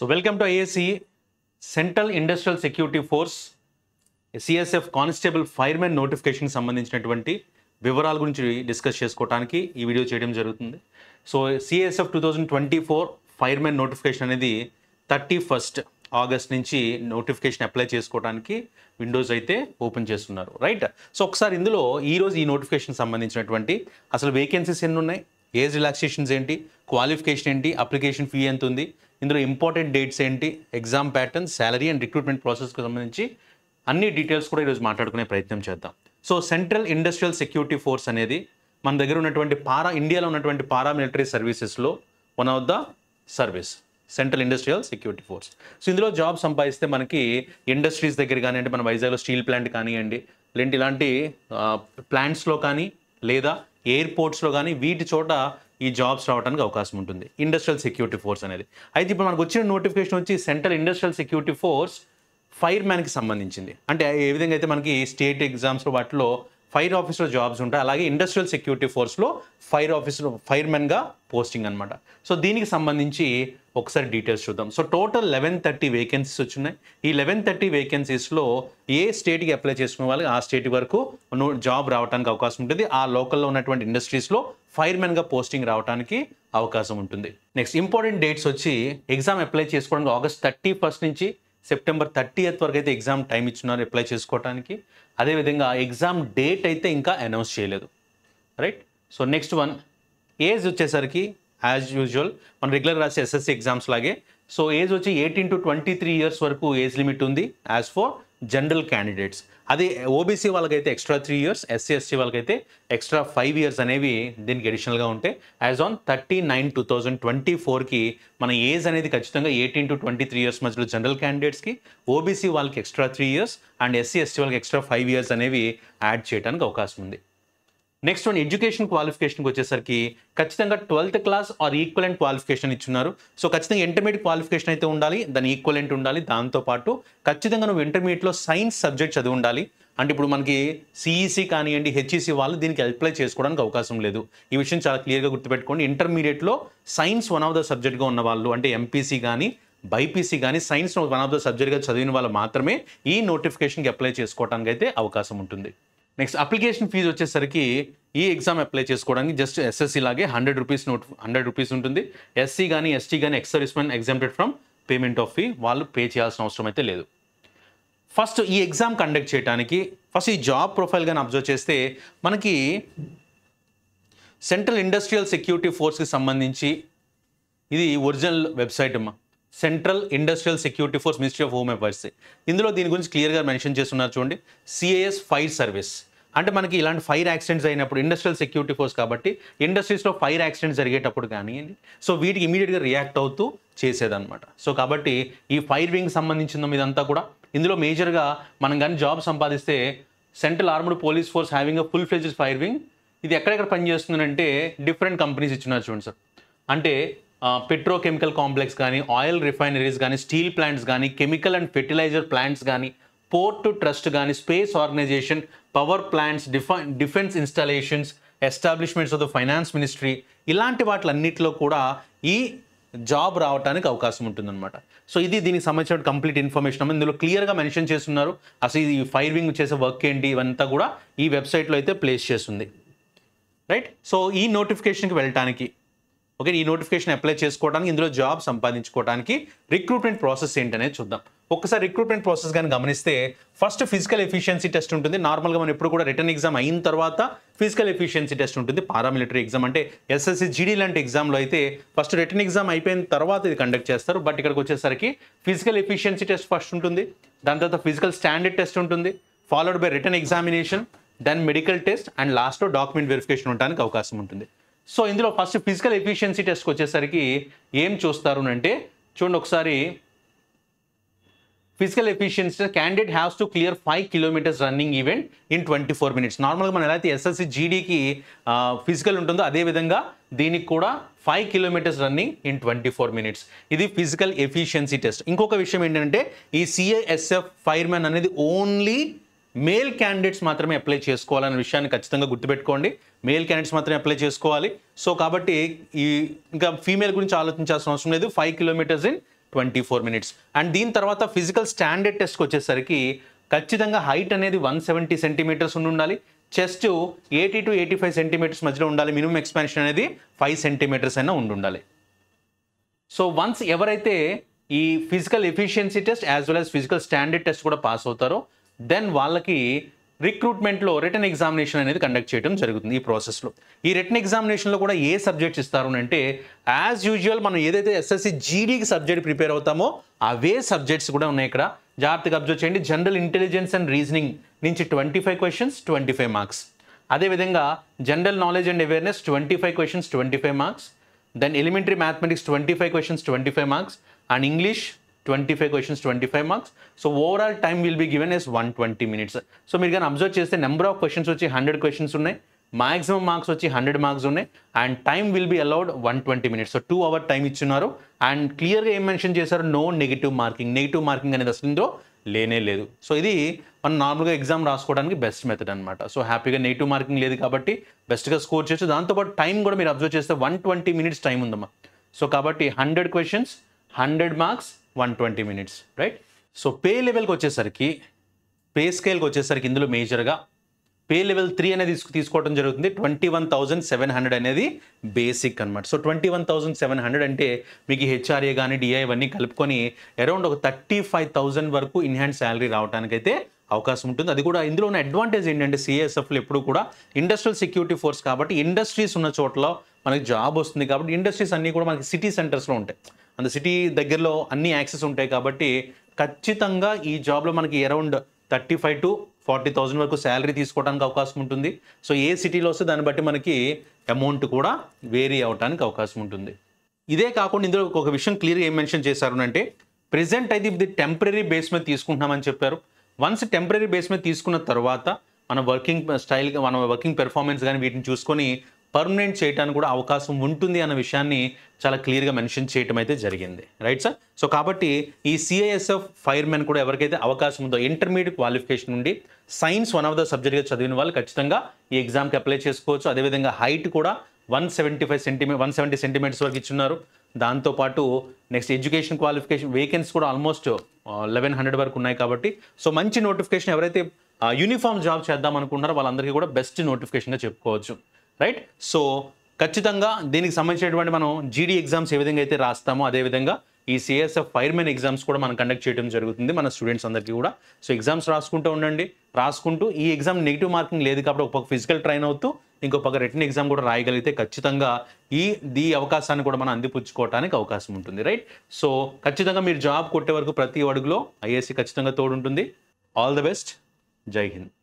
so welcome to IAC central industrial security force CSF constable fireman notification సంబంధించినటువంటి వివరాల గురించి discuss చేసుకోవడానికి ఈ వీడియో చేయడం జరుగుతుంది so CSF two thousand twenty four fireman notification అనేది థర్టీ ఫస్ట్ ఆగస్ట్ నుంచి నోటిఫికేషన్ అప్లై చేసుకోవడానికి విండోస్ అయితే ఓపెన్ చేస్తున్నారు రైట్ సో ఒకసారి ఇందులో ఈరోజు ఈ నోటిఫికేషన్ సంబంధించినటువంటి అసలు వేకెన్సీస్ ఎన్ని ఉన్నాయి ఏజ్ రిలాక్సేషన్స్ ఏంటి క్వాలిఫికేషన్ ఏంటి అప్లికేషన్ ఫీ ఎంత ఉంది ఇందులో ఇంపార్టెంట్ డేట్స్ ఏంటి exam pattern salary and recruitment ప్రాసెస్కి సంబంధించి అన్ని డీటెయిల్స్ కూడా ఈరోజు మాట్లాడుకునే ప్రయత్నం చేద్దాం so central industrial security force అనేది మన దగ్గర ఉన్నటువంటి పారా ఇండియాలో ఉన్నటువంటి పారా మిలిటరీ సర్వీసెస్లో one of the service central industrial security force so ఇందులో జాబ్ సంపాదిస్తే మనకి ఇండస్ట్రీస్ దగ్గర కానివ్వండి మన వైజాగ్లో స్టీల్ ప్లాంట్ కానివ్వండి లేదంటే ఇలాంటి ప్లాంట్స్లో కానీ లేదా ఎయిర్పోర్ట్స్లో కానీ వీటి చోట ఈ జాబ్స్ రావడానికి అవకాశం ఉంటుంది ఇండస్ట్రియల్ సెక్యూరిటీ ఫోర్స్ అనేది అయితే ఇప్పుడు మనకు వచ్చిన నోటిఫికేషన్ వచ్చి central industrial security force fire మ్యాన్కి సంబంధించింది అంటే ఏ విధంగా అయితే మనకి స్టేట్ ఎగ్జామ్స్ వాటిలో ఫైర్ ఆఫీసర్ జాబ్స్ ఉంటాయి అలాగే ఇండస్ట్రియల్ సెక్యూరిటీ ఫోర్స్లో ఫైర్ ఆఫీసర్ ఫైర్మెన్గా పోస్టింగ్ అనమాట సో దీనికి సంబంధించి ఒకసారి డీటెయిల్స్ చూద్దాం so total eleven thirty vacancies వచ్చినాయి ఈ లెవెన్ థర్టీ వేకెన్సీస్లో ఏ స్టేట్కి అప్లై చేసుకునే వాళ్ళకి ఆ స్టేట్ వరకు జాబ్ రావడానికి అవకాశం ఉంటుంది ఆ లోకల్లో ఉన్నటువంటి ఇండస్ట్రీస్లో ఫైర్మెన్గా పోస్టింగ్ రావడానికి అవకాశం ఉంటుంది నెక్స్ట్ ఇంపార్టెంట్ డేట్స్ వచ్చి ఎగ్జామ్ అప్లై చేసుకోవడానికి ఆగస్ట్ థర్టీ ఫస్ట్ నుంచి సెప్టెంబర్ ఎయిత్ వరకు అయితే ఎగ్జామ్ టైం ఇచ్చినారు అప్లై చేసుకోవడానికి అదేవిధంగా ఎగ్జామ్ డేట్ అయితే ఇంకా అనౌన్స్ చేయలేదు right so next one age వచ్చేసరికి యాజ్ యూజువల్ మనం రెగ్యులర్ రాసే ఎస్ఎస్సీ ఎగ్జామ్స్ లాగే సో ఏజ్ వచ్చి eighteen to twenty three years వరకు ఏజ్ లిమిట్ ఉంది యాజ్ ఫర్ జనరల్ క్యాండిడేట్స్ అదే ఓబీసీ వాళ్ళకైతే extra three years SC ST వాళ్ళకైతే ఎక్స్ట్రా ఫైవ్ ఇయర్స్ అనేవి దీనికి అడిషనల్గా ఉంటాయి as on thirty nine two thousand twenty ఫోర్కి మన ఏజ్ అనేది ఖచ్చితంగా eighteen to twenty three years మధ్యలో జనరల్ క్యాండిడేట్స్కి ఓబీసీ వాళ్ళకి extra three years and SC ST వాళ్ళకి ఎక్స్ట్రా ఫైవ్ ఇయర్స్ అనేవి యాడ్ చేయడానికి అవకాశం ఉంది నెక్స్ట్ వన్ ఎడ్యుకేషన్ క్వాలిఫికేషన్కి వచ్చేసరికి ఖచ్చితంగా twelfth class or equivalent qualification ఇచ్చున్నారు సో ఖచ్చితంగా ఇంటర్మీడియట్ క్వాలిఫికేషన్ అయితే ఉండాలి దాని ఈక్వలెంట్ ఉండాలి దాంతోపాటు ఖచ్చితంగా నువ్వు ఇంటర్మీడియట్లో సైన్స్ సబ్జెక్ట్ చదివి ఉండాలి అంటే ఇప్పుడు మనకి సిఈసి e కానివ్వండి హెచ్ఈసి e వాళ్ళు దీనికి అప్లై చేసుకోవడానికి అవకాశం లేదు ఈ విషయం చాలా క్లియర్గా గుర్తుపెట్టుకోండి ఇంటర్మీడియట్లో సైన్స్ వన్ ఆఫ్ ద సబ్జెక్ట్గా ఉన్న వాళ్ళు అంటే ఎంపీసీ కానీ బైపీసీ కానీ సైన్స్ వన్ ఆఫ్ ద సబ్జెక్ట్గా చదివిన వాళ్ళు మాత్రమే ఈ నోటిఫికేషన్కి అప్లై చేసుకోవడానికి అయితే అవకాశం ఉంటుంది నెక్స్ట్ అప్లికేషన్ ఫీజు వచ్చేసరికి ఈ ఎగ్జామ్ అప్లై చేసుకోవడానికి జస్ట్ ఎస్ఎస్సీ లాగే hundred rupees note hundred rupees ఉంటుంది ఎస్సీ కానీ ఎస్టీ కానీ ex service man exempted from payment of fee వాళ్ళు పే చేయాల్సిన అవసరం అయితే లేదు ఫస్ట్ ఈ ఎగ్జామ్ కండక్ట్ చేయడానికి ఫస్ట్ ఈ జాబ్ ప్రొఫైల్ కానీ అబ్జర్వ్ చేస్తే మనకి సెంట్రల్ ఇండస్ట్రియల్ సెక్యూరిటీ ఫోర్స్కి సంబంధించి ఇది ఒరిజినల్ వెబ్సైట్ అమ్మా central industrial security force ministry of home affairs ఇందులో దీని గురించి క్లియర్గా మెన్షన్ చేస్తున్నారు చూడండి సిఏఎస్ ఫైర్ సర్వీస్ అంటే మనకి ఇలాంటి ఫైర్ యాక్సిడెంట్స్ అయినప్పుడు ఇండస్ట్రియల్ సెక్యూరిటీ ఫోర్స్ కాబట్టి ఇండస్ట్రీస్లో ఫైర్ యాక్సిడెంట్స్ జరిగేటప్పుడు కానీ సో వీటికి ఇమీడియట్గా రియాక్ట్ అవుతూ చేసేదనమాట సో కాబట్టి ఈ ఫైర్ వింగ్ సంబంధించిన ఇదంతా కూడా ఇందులో మేజర్గా మనం కానీ జాబ్ సంపాదిస్తే central armed police force having a full fledged fire wing ఇది ఎక్కడెక్కడ పనిచేస్తుందంటే డిఫరెంట్ కంపెనీస్ ఇచ్చినారు చూడండి సార్ అంటే పెట్రోకెమికల్ కాంప్లెక్స్ కానీ ఆయిల్ రిఫైనరీస్ కానీ స్టీల్ ప్లాంట్స్ కానీ కెమికల్ అండ్ ఫెర్టిలైజర్ ప్లాంట్స్ కానీ పోర్ట్ ట్రస్ట్ కానీ స్పేస్ ఆర్గనైజేషన్ పవర్ ప్లాంట్స్ డిఫా defence installations establishments of the finance ministry ఇలాంటి వాటిలన్నింటిలో కూడా ఈ జాబ్ రావడానికి అవకాశం ఉంటుందన్నమాట సో ఇది దీనికి సంబంధించిన కంప్లీట్ ఇన్ఫర్మేషన్ ఇందులో క్లియర్గా మెన్షన్ చేస్తున్నారు అసలు ఈ ఫైర్ వింగ్ చేసే వర్క్ ఏంటి ఇవంతా కూడా ఈ వెబ్సైట్లో అయితే ప్లేస్ చేస్తుంది రైట్ సో ఈ నోటిఫికేషన్కి వెళ్ళటానికి ఓకే ఈ నోటిఫికేషన్ అప్లై చేసుకోవడానికి ఇందులో జాబ్ సంపాదించుకోవడానికి రిక్రూట్మెంట్ ప్రాసెస్ ఏంటనేది చూద్దాం ఒకసారి రిక్రూట్మెంట్ ప్రాసెస్ కానీ గమనిస్తే ఫస్ట్ ఫిజికల్ ఎఫిషియన్సీ టెస్ట్ ఉంటుంది నార్మల్గా మనం ఎప్పుడు కూడా రిటర్న్ ఎగ్జామ్ అయిన తర్వాత ఫిజికల్ ఎఫిషియన్సీ టెస్ట్ ఉంటుంది పారామిలిటరీ ఎగ్జామ్ అంటే ఎస్ఎస్సి జీడీ లాంటి ఎగ్జామ్లో అయితే ఫస్ట్ రిటర్న్ ఎగ్జామ్ అయిపోయిన తర్వాత ఇది కండక్ట్ చేస్తారు బట్ ఇక్కడికి వచ్చేసరికి ఫిజికల్ ఎఫిషియన్సీ టెస్ట్ ఫస్ట్ ఉంటుంది దాని తర్వాత ఫిజికల్ స్టాండర్డ్ టెస్ట్ ఉంటుంది followed by written examination then medical test and లాస్ట్లో డాక్యుమెంట్ వెరిఫికేషన్ ఉండడానికి అవకాశం ఉంటుంది సో ఇందులో ఫస్ట్ ఫిజికల్ ఎఫిషియన్సీ టెస్ట్కి వచ్చేసరికి ఏం చూస్తారు అంటే చూడండి ఒకసారి physical efficiency candidate haves to clear five kilometres running event in twenty four minutes నార్మల్గా మనం ఎలా అయితే ఎస్ఎస్సి జీడీకి ఫిజికల్ ఉంటుందో అదేవిధంగా దీనికి కూడా five kilometres running in twenty four minutes ఇది ఫిజికల్ ఎఫిషియన్సీ టెస్ట్ ఇంకొక విషయం ఏంటంటే ఈ సిఐఎస్ఎఫ్ ఫైర్మెన్ అనేది ఓన్లీ మేల్ క్యాండిడేట్స్ మాత్రమే అప్లై చేసుకోవాలనే విషయాన్ని ఖచ్చితంగా గుర్తుపెట్టుకోండి మేల్ క్యాండిడేట్స్ మాత్రమే అప్లై చేసుకోవాలి సో కాబట్టి ఈ ఇంకా ఫీమేల్ గురించి ఆలోచించాల్సిన అవసరం లేదు five kilometres in twenty four minutes and దీని తర్వాత ఫిజికల్ స్టాండర్డ్ టెస్ట్కి వచ్చేసరికి ఖచ్చితంగా హైట్ అనేది వన్ సెవెంటీ సెంటీమీటర్స్ ఉండి ఉండాలి chest eighty to eighty five centimetres మధ్యలో ఉండాలి మినిమం ఎక్స్పాన్షన్ అనేది ఫైవ్ సెంటీమీటర్స్ అయినా ఉండి ఉండాలి సో వన్స్ ఎవరైతే ఈ physical efficiency test as well as physical standard test కూడా పాస్ అవుతారో దెన్ వాళ్ళకి రిక్రూట్మెంట్లో రిటర్న్ ఎగ్జామినేషన్ అనేది కండక్ట్ చేయడం జరుగుతుంది ఈ ప్రాసెస్లో ఈ రిటర్న్ ఎగ్జామినేషన్లో కూడా ఏ సబ్జెక్ట్స్ ఇస్తారు అంటే యాజ్ యూజువల్ మనం ఏదైతే ఎస్ఎస్సి జీడీకి సబ్జెక్ట్ ప్రిపేర్ అవుతామో అవే సబ్జెక్ట్స్ కూడా ఉన్నాయి ఇక్కడ జాగ్రత్తగా అబ్జర్వ్ చేయండి జనరల్ ఇంటెలిజెన్స్ అండ్ రీజనింగ్ నుంచి twenty five questions twenty five marks అదేవిధంగా general knowledge and awareness twenty five questions twenty five marks then elementary mathematics twenty five questions twenty five marks and English 25 questions 25 marks so overall time will be given as 120 minutes so మీరు కానీ observe చేస్తే number of questions వచ్చి hundred questions ఉన్నాయి maximum marks వచ్చి hundred marks ఉన్నాయి and time will be allowed one twenty minutes so two hour time ఇచ్చున్నారు and క్లియర్గా ఏం మెన్షన్ చేశారు no negative marking negative marking అనేది అసలు లేనే లేదు సో ఇది మనం నార్మల్గా ఎగ్జామ్ రాసుకోవడానికి బెస్ట్ మెథడ్ అనమాట సో హ్యాపీగా నెగిటివ్ మార్కింగ్ లేదు కాబట్టి బెస్ట్గా స్కోర్ చేయొచ్చు దాంతోపాటు టైం కూడా మీరు అబ్జర్వ్ చేస్తే వన్ ట్వంటీ మినిట్స్ టైం ఉందమ్మా సో కాబట్టి hundred questions hundred marks one twenty minutes right so pay లెవెల్కి వచ్చేసరికి పే స్కేల్కి వచ్చేసరికి ఇందులో మేజర్గా పే లెవెల్ త్రీ అనేది తీసుకు తీసుకోవడం జరుగుతుంది twenty one thousand seven hundred అనేది బేసిక్ అనమాట so twenty one thousand seven hundred అంటే మీకు హెచ్ఆర్ఏ కానీ డిఐ ఇవన్నీ కలుపుకొని అరౌండ్ ఒక థర్టీ ఫైవ్ థౌసండ్ వరకు ఇన్హాన్స్ శాలరీ రావడానికైతే అవకాశం ఉంటుంది అది కూడా ఇందులో ఉన్న అడ్వాంటేజ్ ఏంటంటే సిఎస్ఎఫ్లు ఎప్పుడు కూడా ఇండస్ట్రియల్ సెక్యూరిటీ ఫోర్స్ కాబట్టి ఇండస్ట్రీస్ ఉన్న చోట్ల మనకి జాబ్ వస్తుంది కాబట్టి ఇండస్ట్రీస్ అన్నీ కూడా మనకి సిటీ సెంటర్స్లో ఉంటాయి అండ్ సిటీ దగ్గరలో అన్ని యాక్సెస్ ఉంటాయి కాబట్టి ఖచ్చితంగా ఈ జాబ్లో మనకి around thirty five to forty thousand వరకు శాలరీ తీసుకోవడానికి అవకాశం ఉంటుంది సో ఏ సిటీలో వస్తే దాన్ని బట్టి మనకి అమౌంట్ కూడా వేరీ అవడానికి అవకాశం ఉంటుంది ఇదే కాకుండా ఇందులో ఒక విషయం క్లియర్గా ఏం మెన్షన్ చేశారు అంటే ప్రజెంట్ అయితే ఇది టెంపరీ బేస్ మీద తీసుకుంటున్నామని చెప్పారు వన్స్ టెంపరీ బేస్ మీద తీసుకున్న తర్వాత మన వర్కింగ్ స్టైల్ మన వర్కింగ్ పెర్ఫార్మెన్స్ కానీ వీటిని చూసుకొని పర్మనెంట్ చేయడానికి కూడా అవకాశం ఉంటుంది అన్న విషయాన్ని చాలా క్లియర్గా మెన్షన్ చేయటం అయితే జరిగింది రైట్ సార్ సో కాబట్టి ఈ సిఐఎస్ఎఫ్ ఫైర్మెన్ కూడా ఎవరికైతే అవకాశం ఉందో ఇంటర్మీడియట్ క్వాలిఫికేషన్ నుండి సైన్స్ వన్ ఆఫ్ ద సబ్జెక్ట్గా చదివిన వాళ్ళు ఖచ్చితంగా ఈ ఎగ్జామ్కి అప్లై చేసుకోవచ్చు అదేవిధంగా హైట్ కూడా one seventy five centi one seventy centimetres వరకు ఇచ్చున్నారు దాంతోపాటు నెక్స్ట్ ఎడ్యుకేషన్ క్వాలిఫికేషన్ వేకెన్సీ కూడా ఆల్మోస్ట్ లెవెన్ హండ్రెడ్ వరకు ఉన్నాయి కాబట్టి సో మంచి నోటిఫికేషన్ ఎవరైతే యూనిఫామ్ జాబ్ చేద్దాం అనుకుంటున్నారో వాళ్ళందరికీ కూడా బెస్ట్ నోటిఫికేషన్గా చెప్పుకోవచ్చు రైట్ సో ఖచ్చితంగా దీనికి సంబంధించినటువంటి మనం జీడీ ఎగ్జామ్స్ ఏ విధంగా అయితే రాస్తామో అదేవిధంగా ఈ సిఎస్ఎఫ్ ఫైర్మెన్ ఎగ్జామ్స్ కూడా మనం కండక్ట్ చేయడం జరుగుతుంది మన స్టూడెంట్స్ అందరికీ కూడా సో ఎగ్జామ్స్ రాసుకుంటూ ఉండండి రాసుకుంటూ ఈ ఎగ్జామ్ నెగిటివ్ మార్కింగ్ లేదు కాబట్టి ఒక ఫిజికల్ ట్రైన్ అవుతూ ఇంకో పక్క రిటర్న్ ఎగ్జామ్ కూడా రాయగలిగితే ఖచ్చితంగా ఈ దీ అవకాశాన్ని కూడా మనం అందిపుచ్చుకోవడానికి అవకాశం ఉంటుంది రైట్ సో ఖచ్చితంగా మీరు జాబ్ కొట్టే వరకు ప్రతి అడుగులో ఐఏసీ e ఖచ్చితంగా తోడుంటుంది ఆల్ ద బెస్ట్ జై హింద్